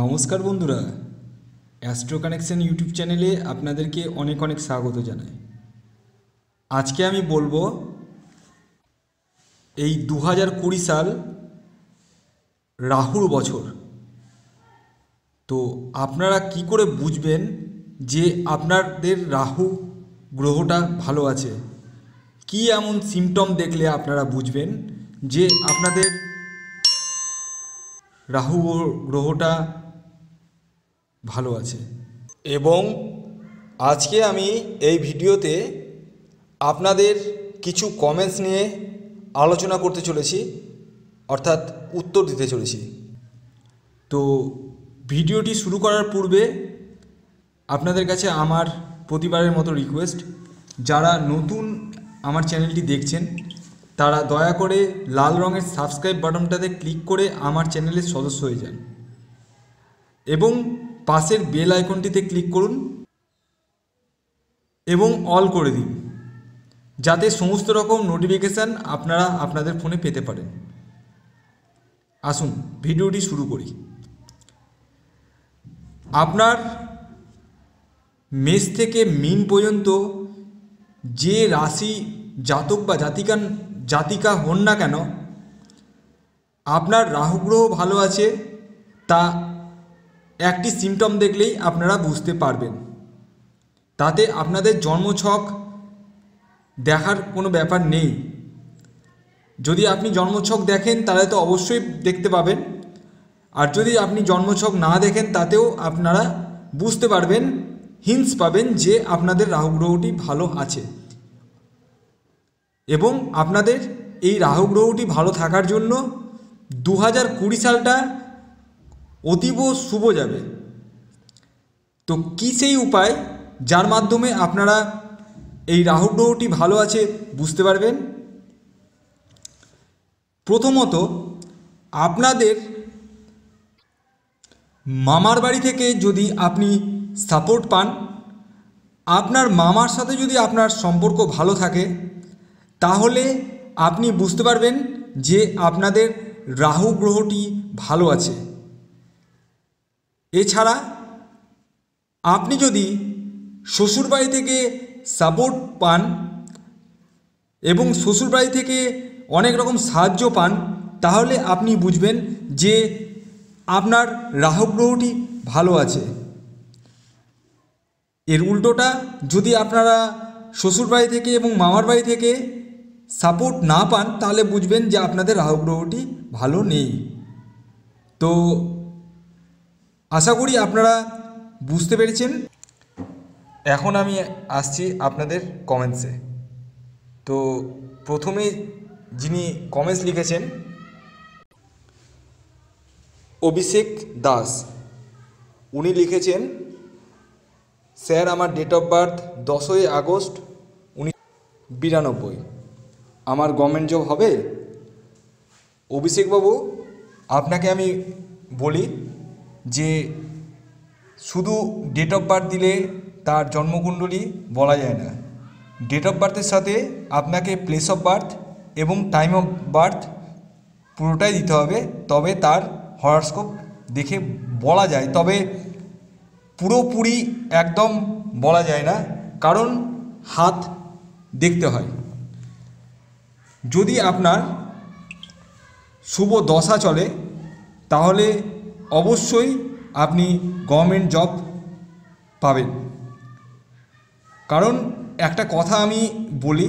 নমস্কার বন্ধুরা astro connection YouTube চ্যানেলে আপনাদেরকে অনেক অনেক স্বাগত জানাই আজকে আমি বলবো এই দু হাজার কুড়ি সাল রাহুর বছর তো আপনারা কি করে বুঝবেন যে আপনাদের রাহু গ্রহটা ভালো আছে কি এমন সিমটম দেখলে আপনারা বুঝবেন যে আপনাদের রাহু গ্রহটা ভালো আছে এবং আজকে আমি এই ভিডিওতে আপনাদের কিছু কমেন্টস নিয়ে আলোচনা করতে চলেছি অর্থাৎ উত্তর দিতে চলেছি তো ভিডিওটি শুরু করার পূর্বে আপনাদের কাছে আমার প্রতিবারের মতো রিকোয়েস্ট যারা নতুন আমার চ্যানেলটি দেখছেন তারা দয়া করে লাল রঙের সাবস্ক্রাইব বাটনটাতে ক্লিক করে আমার চ্যানেলের সদস্য হয়ে যান এবং পাশের বেল আইকনটিতে ক্লিক করুন এবং অল করে দিন যাতে সমস্ত রকম নোটিফিকেশান আপনারা আপনাদের ফোনে পেতে পারেন আসুন ভিডিওটি শুরু করি আপনার মেষ থেকে মিন পর্যন্ত যে রাশি জাতক বা জাতিকান জাতিকা হন না কেন আপনার রাহুগ্রহ ভালো আছে তা একটি সিমটম দেখলেই আপনারা বুঝতে পারবেন তাতে আপনাদের জন্মছক দেখার কোনো ব্যাপার নেই যদি আপনি জন্মছক দেখেন তাহলে তো অবশ্যই দেখতে পাবেন আর যদি আপনি জন্মছক না দেখেন তাতেও আপনারা বুঝতে পারবেন হিন্স পাবেন যে আপনাদের রাহুগ্রহটি ভালো আছে এবং আপনাদের এই রাহু গ্রহটি ভালো থাকার জন্য দু হাজার কুড়ি সালটা অতীব শুভ যাবে তো কী সেই উপায় যার মাধ্যমে আপনারা এই রাহু গ্রহটি ভালো আছে বুঝতে পারবেন প্রথমত আপনাদের মামার বাড়ি থেকে যদি আপনি সাপোর্ট পান আপনার মামার সাথে যদি আপনার সম্পর্ক ভালো থাকে তাহলে আপনি বুঝতে পারবেন যে আপনাদের রাহু গ্রহটি ভালো আছে এছাড়া আপনি যদি শ্বশুরবাড়ি থেকে সাপোর্ট পান এবং শ্বশুরবাড়ি থেকে অনেক রকম সাহায্য পান তাহলে আপনি বুঝবেন যে আপনার রাহু গ্রহটি ভালো আছে এর উল্টোটা যদি আপনারা শ্বশুরবাড়ি থেকে এবং মামার বাড়ি থেকে সাপোর্ট না পান তাহলে বুঝবেন যে আপনাদের রাহু গ্রহটি ভালো নেই তো আশা করি আপনারা বুঝতে পেরেছেন এখন আমি আসছি আপনাদের কমেন্টসে তো প্রথমে যিনি কমেন্টস লিখেছেন অভিষেক দাস উনি লিখেছেন স্যার আমার ডেট অফ বার্থ দশই আগস্ট উনি বিরানব্বই আমার গভর্নমেন্ট জব হবে অভিষেকবাবু আপনাকে আমি বলি যে শুধু ডেট অফ বার্থ দিলে তার জন্মকুণ্ডলী বলা যায় না ডেট অফ বার্থের সাথে আপনাকে প্লেস অফ বার্থ এবং টাইম অফ বার্থ পুরোটাই দিতে হবে তবে তার হরস্কোপ দেখে বলা যায় তবে পুরোপুরি একদম বলা যায় না কারণ হাত দেখতে হয় যদি আপনার শুভ দশা চলে তাহলে অবশ্যই আপনি গভর্নমেন্ট জব পাবেন কারণ একটা কথা আমি বলি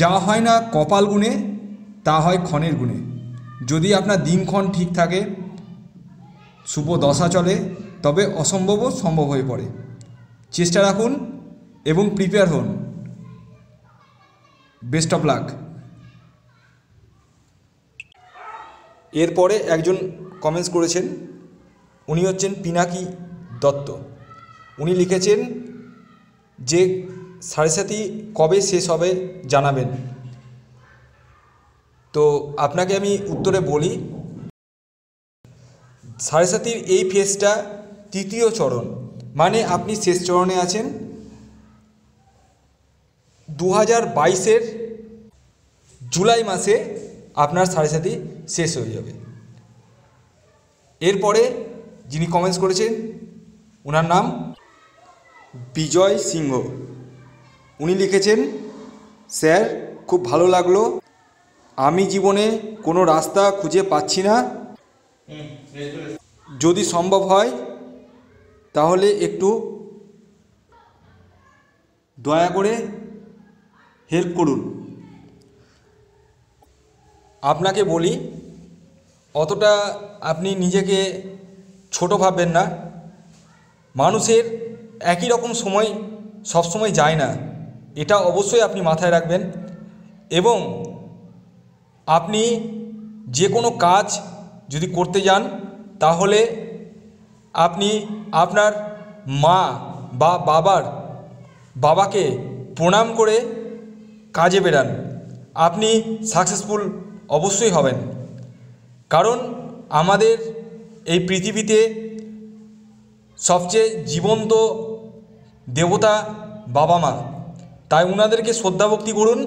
যা হয় না কপাল গুণে তা হয় ক্ষণের গুণে যদি আপনার দিনক্ষণ ঠিক থাকে শুভ দশা চলে তবে অসম্ভবও সম্ভব হয়ে পড়ে চেষ্টা রাখুন এবং প্রিপেয়ার হন বেস্ট অফ লাক এরপরে একজন কমেন্টস করেছেন উনি হচ্ছেন পিনাকি দত্ত উনি লিখেছেন যে সাড়ে কবে শেষ হবে জানাবেন তো আপনাকে আমি উত্তরে বলি সাড়ে সাতির এই ফেসটা তৃতীয় চরণ মানে আপনি শেষ চরণে আছেন দু হাজার বাইশের জুলাই মাসে আপনার সাড়ে সাথে শেষ হয়ে যাবে এরপরে যিনি কমেন্টস করেছেন ওনার নাম বিজয় সিংহ উনি লিখেছেন স্যার খুব ভালো লাগলো আমি জীবনে কোনো রাস্তা খুঁজে পাচ্ছি না যদি সম্ভব হয় তাহলে একটু দয়া করে হেল্প করুন আপনাকে বলি অতটা আপনি নিজেকে ছোট ভাববেন না মানুষের একই রকম সময় সবসময় যায় না এটা অবশ্যই আপনি মাথায় রাখবেন এবং আপনি যে কোনো কাজ যদি করতে যান তাহলে আপনি আপনার মা বা বাবার বাবাকে প্রণাম করে কাজে বেরান আপনি সাকসেসফুল অবশ্যই হবেন কারণ আমাদের এই পৃথিবীতে সবচেয়ে জীবন্ত দেবতা বাবা মা তাই ওনাদেরকে শ্রদ্ধাভক্তি করুন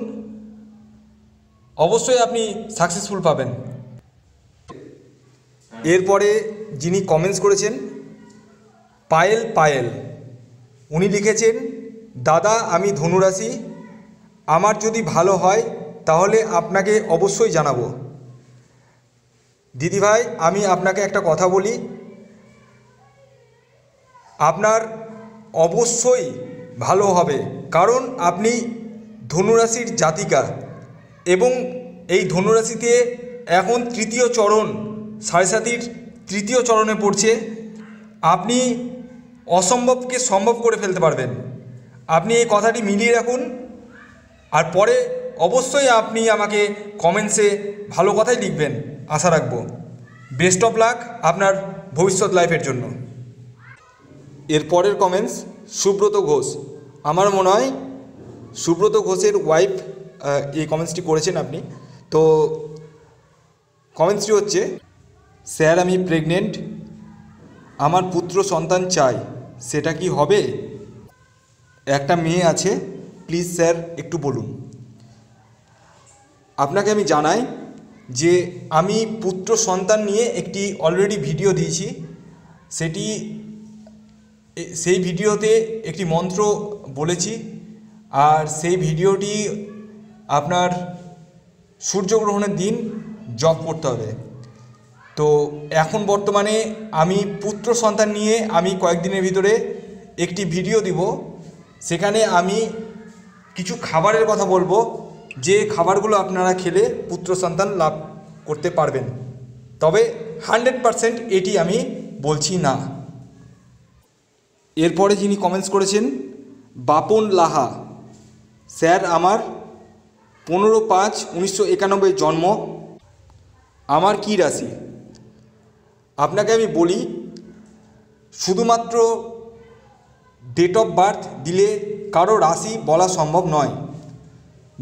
অবশ্যই আপনি সাকসেসফুল পাবেন এরপরে যিনি কমেন্টস করেছেন পায়েল পায়েল উনি লিখেছেন দাদা আমি ধনুরাশি আমার যদি ভালো হয় তাহলে আপনাকে অবশ্যই জানাবো দিদিভাই আমি আপনাকে একটা কথা বলি আপনার অবশ্যই ভালো হবে কারণ আপনি ধনুরাশির জাতিকা এবং এই ধনুরাশিতে এখন তৃতীয় চরণ সাড়ে সাতির তৃতীয় চরণে পড়ছে আপনি অসম্ভবকে সম্ভব করে ফেলতে পারবেন আপনি এই কথাটি মিলিয়ে রাখুন আর পরে অবশ্যই আপনি আমাকে কমেন্টসে ভালো কথাই লিখবেন আশা রাখবো বেস্ট অফ লাক আপনার ভবিষ্যৎ লাইফের জন্য এর পরের কমেন্টস সুব্রত ঘোষ আমার মনে হয় সুব্রত ঘোষের ওয়াইফ এই কমেন্টসটি করেছেন আপনি তো কমেন্টসটি হচ্ছে স্যার আমি প্রেগনেন্ট আমার পুত্র সন্তান চাই সেটা কি হবে একটা মেয়ে আছে প্লিজ স্যার একটু বলুন আপনাকে আমি জানাই যে আমি পুত্র সন্তান নিয়ে একটি অলরেডি ভিডিও দিয়েছি সেটি সেই ভিডিওতে একটি মন্ত্র বলেছি আর সেই ভিডিওটি আপনার সূর্যগ্রহণের দিন জপ করতে হবে তো এখন বর্তমানে আমি পুত্র সন্তান নিয়ে আমি কয়েকদিনের ভিতরে একটি ভিডিও দিব সেখানে আমি কিছু খাবারের কথা বলবো যে খাবারগুলো আপনারা খেলে পুত্র সন্তান লাভ করতে পারবেন তবে হান্ড্রেড পারসেন্ট এটি আমি বলছি না এরপরে যিনি কমেন্টস করেছেন বাপন লাহা স্যার আমার পনেরো পাঁচ উনিশশো একানব্বই জন্ম আমার কি রাশি আপনাকে আমি বলি শুধুমাত্র ডেট অফ বার্থ দিলে কারো রাশি বলা সম্ভব নয়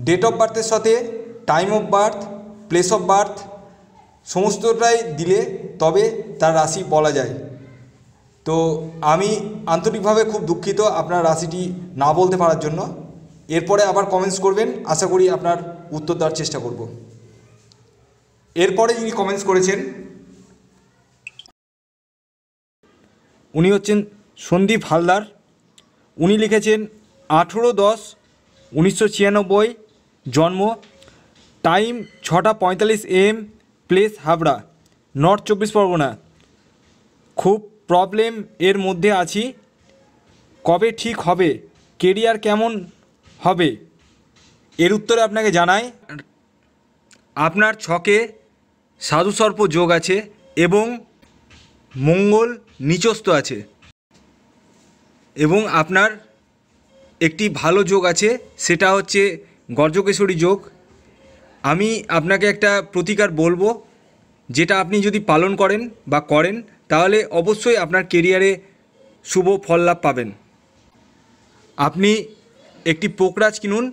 ডেট অফ বার্থের সাথে time of birth place of birth সমস্তটাই দিলে তবে তার রাশি বলা যায় তো আমি আন্তরিকভাবে খুব দুঃখিত আপনার রাশিটি না বলতে পারার জন্য এরপরে আবার কমেন্টস করবেন আশা করি আপনার উত্তর দেওয়ার চেষ্টা করব এরপরে যিনি কমেন্টস করেছেন উনি হচ্ছেন সন্দীপ হালদার উনি লিখেছেন আঠেরো দশ উনিশশো ছিয়ানব্বই জন্ম টাইম ছটা পঁয়তাল্লিশ এম প্লেস হাবড়া নর্থ চব্বিশ পরগনা খুব প্রবলেম এর মধ্যে আছি কবে ঠিক হবে কেরিয়ার কেমন হবে এর উত্তরে আপনাকে জানাই আপনার ছকে সাধুসর্প যোগ আছে এবং মঙ্গল নিচস্ত আছে এবং আপনার একটি ভালো যোগ আছে সেটা হচ্ছে গর্জকেশরী যোগ আমি আপনাকে একটা প্রতিকার বলবো যেটা আপনি যদি পালন করেন বা করেন তাহলে অবশ্যই আপনার কেরিয়ারে শুভ ফল লাভ পাবেন আপনি একটি পোকরাজ কিনুন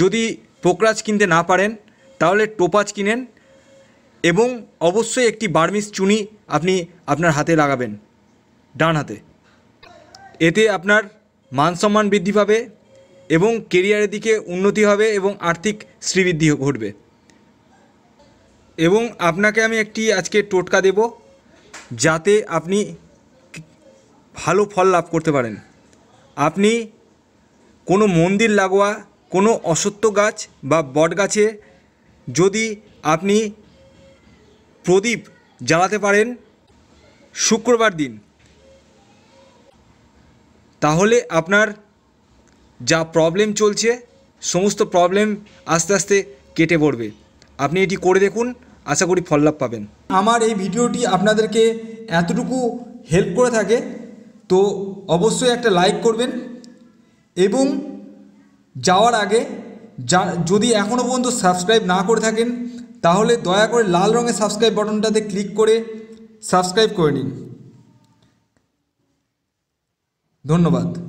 যদি পোকরাজ কিনতে না পারেন তাহলে টোপাজ কিনেন এবং অবশ্যই একটি বার্মিস চুনি আপনি আপনার হাতে লাগাবেন ডান হাতে এতে আপনার মানসম্মান বৃদ্ধি পাবে এবং কেরিয়ারের দিকে উন্নতি হবে এবং আর্থিক শ্রীবৃদ্ধি ঘটবে এবং আপনাকে আমি একটি আজকে টোটকা দেব যাতে আপনি ভালো ফল লাভ করতে পারেন আপনি কোনো মন্দির লাগোয়া কোনো অসত্য গাছ বা বট গাছে যদি আপনি প্রদীপ জ্বালাতে পারেন শুক্রবার দিন তাহলে আপনার যা প্রবলেম চলছে সমস্ত প্রবলেম আস্তে আস্তে কেটে পড়বে আপনি এটি করে দেখুন আশা করি ফললাভ পাবেন আমার এই ভিডিওটি আপনাদেরকে এতটুকু হেল্প করে থাকে তো অবশ্যই একটা লাইক করবেন এবং যাওয়ার আগে যা যদি এখনও পর্যন্ত সাবস্ক্রাইব না করে থাকেন তাহলে দয়া করে লাল রঙের সাবস্ক্রাইব বাটনটাতে ক্লিক করে সাবস্ক্রাইব করে নিন ধন্যবাদ